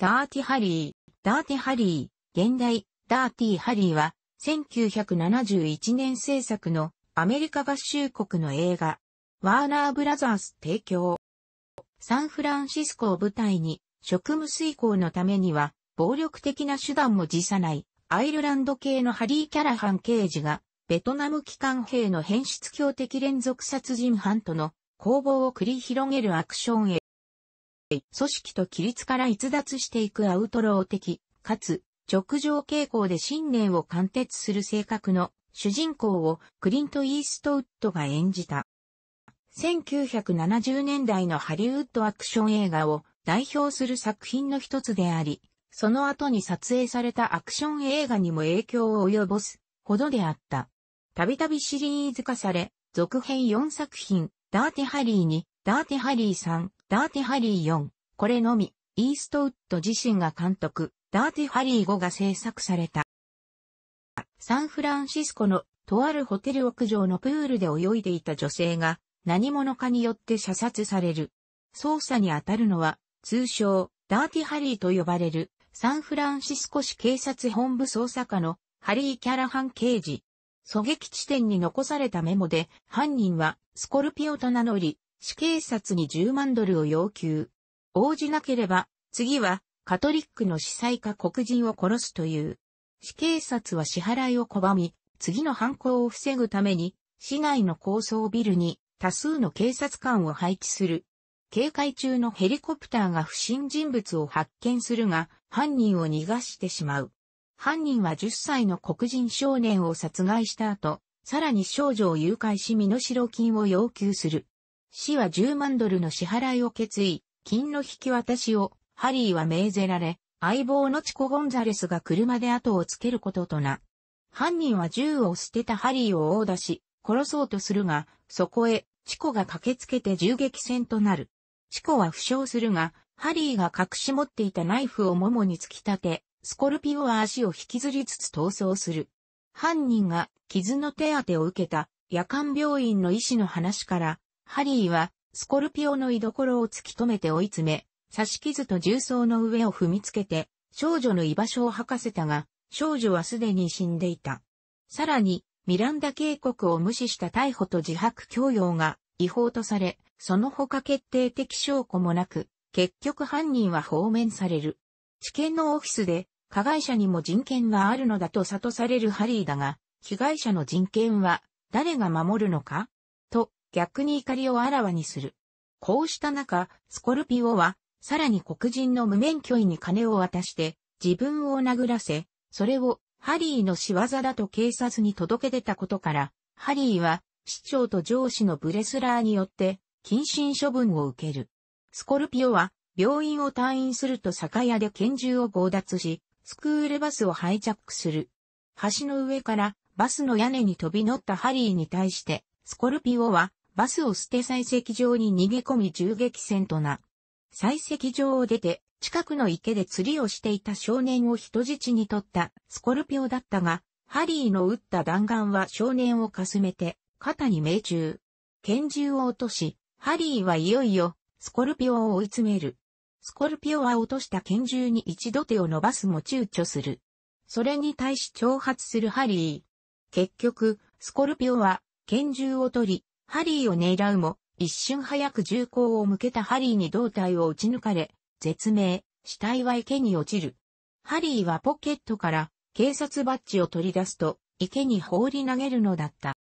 ダーティハリー、ダーティハリー、現代、ダーティハリーは、1971年制作のアメリカ合衆国の映画、ワーナーブラザース提供。サンフランシスコを舞台に、職務遂行のためには、暴力的な手段も辞さない、アイルランド系のハリー・キャラハン刑事が、ベトナム機関兵の変質狂的連続殺人犯との攻防を繰り広げるアクション映画。組織と規律から逸脱していくアウトロー的、かつ、直上傾向で信念を貫徹する性格の主人公をクリント・イーストウッドが演じた。1970年代のハリウッドアクション映画を代表する作品の一つであり、その後に撮影されたアクション映画にも影響を及ぼすほどであった。たびたびシリーズ化され、続編4作品、ダーティハリーに、ダーティハリーさん、ダーティハリー4、これのみ、イーストウッド自身が監督、ダーティハリー5が制作された。サンフランシスコのとあるホテル屋上のプールで泳いでいた女性が何者かによって射殺される。捜査に当たるのは通称ダーティハリーと呼ばれるサンフランシスコ市警察本部捜査課のハリー・キャラハン刑事。狙撃地点に残されたメモで犯人はスコルピオと名乗り死刑察に10万ドルを要求。応じなければ、次は、カトリックの司祭か黒人を殺すという。死刑察は支払いを拒み、次の犯行を防ぐために、市内の高層ビルに多数の警察官を配置する。警戒中のヘリコプターが不審人物を発見するが、犯人を逃がしてしまう。犯人は10歳の黒人少年を殺害した後、さらに少女を誘拐し身代金を要求する。死は10万ドルの支払いを決意、金の引き渡しを、ハリーは命ぜられ、相棒のチコ・ゴンザレスが車で後をつけることとな。犯人は銃を捨てたハリーを殴打し、殺そうとするが、そこへ、チコが駆けつけて銃撃戦となる。チコは負傷するが、ハリーが隠し持っていたナイフをももに突き立て、スコルピオは足を引きずりつつ逃走する。犯人が傷の手当てを受けた夜間病院の医師の話からハリーは、スコルピオの居所を突き止めて追い詰め、刺し傷と重曹の上を踏みつけて、少女の居場所を吐かせたが、少女はすでに死んでいた。さらに、ミランダ警告を無視した逮捕と自白強要が違法とされ、その他決定的証拠もなく、結局犯人は放免される。知見のオフィスで、加害者にも人権があるのだと悟されるハリーだが、被害者の人権は誰が守るのか逆に怒りをあらわにする。こうした中、スコルピオは、さらに黒人の無免許医に金を渡して、自分を殴らせ、それをハリーの仕業だと警察に届け出たことから、ハリーは市長と上司のブレスラーによって謹慎処分を受ける。スコルピオは病院を退院すると酒屋で拳銃を強奪し、スクールバスをハイャックする。橋の上からバスの屋根に飛び乗ったハリーに対して、スコルピオはバスを捨て採石場に逃げ込み銃撃戦とな。採石場を出て、近くの池で釣りをしていた少年を人質に取ったスコルピオだったが、ハリーの撃った弾丸は少年をかすめて、肩に命中。拳銃を落とし、ハリーはいよいよ、スコルピオを追い詰める。スコルピオは落とした拳銃に一度手を伸ばすも躊躇する。それに対し挑発するハリー。結局、スコルピオは拳銃を取り、ハリーを狙うも、一瞬早く銃口を向けたハリーに胴体を撃ち抜かれ、絶命、死体は池に落ちる。ハリーはポケットから警察バッジを取り出すと、池に放り投げるのだった。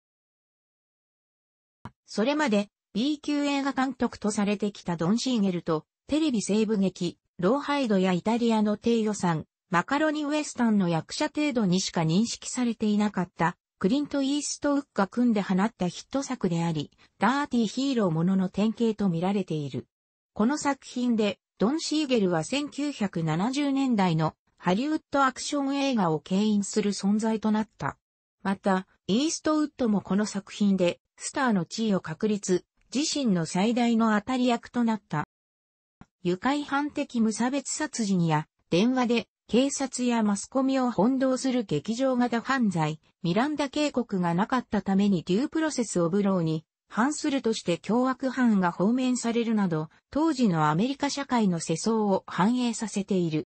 それまで B 級映画監督とされてきたドン・シーゲルと、テレビ西部劇、ローハイドやイタリアの低予算、マカロニウエスタンの役者程度にしか認識されていなかったクリント・イーストウッが組んで放ったヒット作であり、ダーティーヒーローものの典型と見られている。この作品で、ドン・シーゲルは1970年代のハリウッドアクション映画を牽引する存在となった。また、イーストウッドもこの作品で、スターの地位を確立、自身の最大の当たり役となった。愉快犯的無差別殺人や、電話で警察やマスコミを翻弄する劇場型犯罪、ミランダ警告がなかったためにデュープロセスオブローに反するとして凶悪犯が放免されるなど、当時のアメリカ社会の世相を反映させている。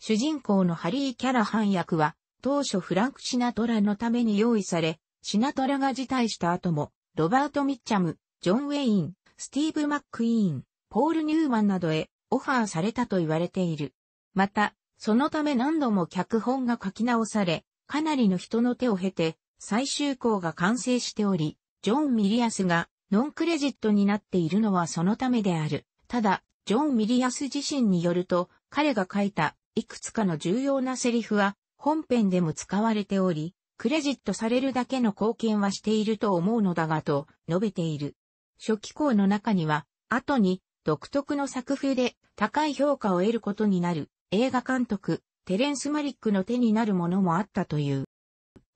主人公のハリー・キャラハン役は、当初フランク・シナトラのために用意され、シナトラが辞退した後も、ロバート・ミッチャム、ジョン・ウェイン、スティーブ・マック・イーン、ポール・ニューマンなどへオファーされたと言われている。また、そのため何度も脚本が書き直され、かなりの人の手を経て、最終項が完成しており、ジョン・ミリアスがノンクレジットになっているのはそのためである。ただ、ジョン・ミリアス自身によると、彼が書いたいくつかの重要なセリフは本編でも使われており、クレジットされるだけの貢献はしていると思うのだがと述べている。初期項の中には、後に独特の作風で高い評価を得ることになる映画監督、テレンス・マリックの手になるものもあったという。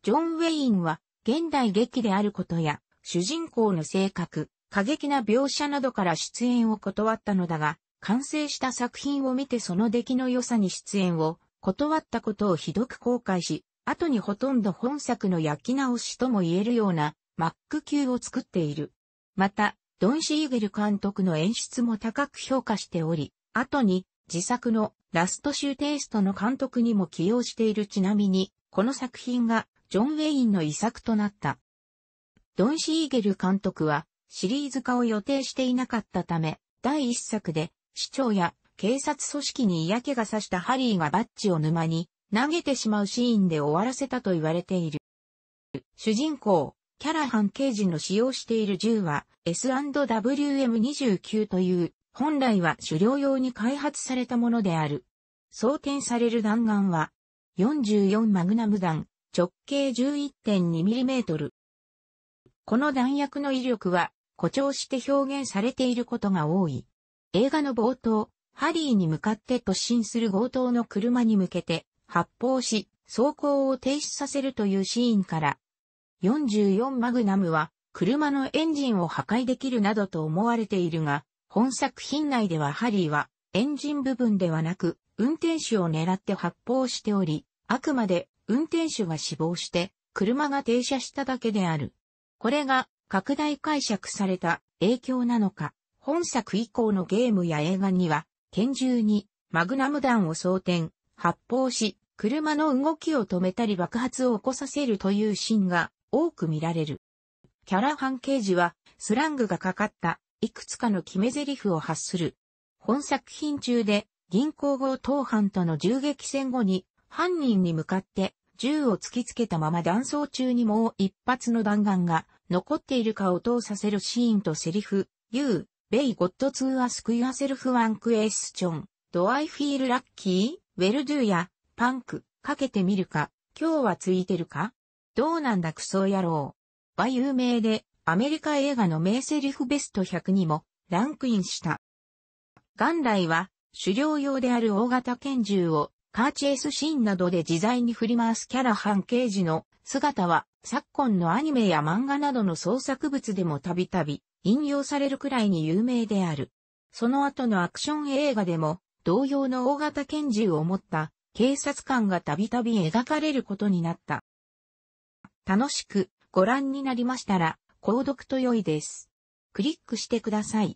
ジョン・ウェインは、現代劇であることや、主人公の性格、過激な描写などから出演を断ったのだが、完成した作品を見てその出来の良さに出演を断ったことをひどく後悔し、後にほとんど本作の焼き直しとも言えるようなマック級を作っている。また、ドン・シーゲル監督の演出も高く評価しており、後に自作のラストシューテイストの監督にも起用しているちなみに、この作品がジョン・ウェインの遺作となった。ドン・シーゲル監督はシリーズ化を予定していなかったため、第一作で市長や警察組織に嫌気がさしたハリーがバッジを沼に投げてしまうシーンで終わらせたと言われている。主人公、キャラハン刑事の使用している銃は S&WM29 という本来は狩猟用に開発されたものである。装填される弾丸は、44マグナム弾、直径 11.2mm。この弾薬の威力は誇張して表現されていることが多い。映画の冒頭、ハリーに向かって突進する強盗の車に向けて発砲し、走行を停止させるというシーンから、44マグナムは車のエンジンを破壊できるなどと思われているが、本作品内ではハリーはエンジン部分ではなく運転手を狙って発砲しており、あくまで運転手が死亡して車が停車しただけである。これが拡大解釈された影響なのか、本作以降のゲームや映画には拳銃にマグナム弾を装填、発砲し、車の動きを止めたり爆発を起こさせるというシーンが多く見られる。キャラハン刑事はスラングがかかったいくつかの決め台詞を発する。本作品中で、銀行強盗犯との銃撃戦後に、犯人に向かって、銃を突きつけたまま断層中にもう一発の弾丸が、残っているかを通させるシーンと台詞、You, Bay God to ask yourself one question, do I feel lucky? Well do や、パンク、かけてみるか、今日はついてるかどうなんだクソ野郎。は有名で、アメリカ映画の名セリフベスト100にもランクインした。元来は、狩猟用である大型拳銃をカーチェイスシーンなどで自在に振り回すキャラハン刑事の姿は昨今のアニメや漫画などの創作物でもたびたび引用されるくらいに有名である。その後のアクション映画でも同様の大型拳銃を持った警察官がたびたび描かれることになった。楽しくご覧になりましたら購読と良いです。クリックしてください。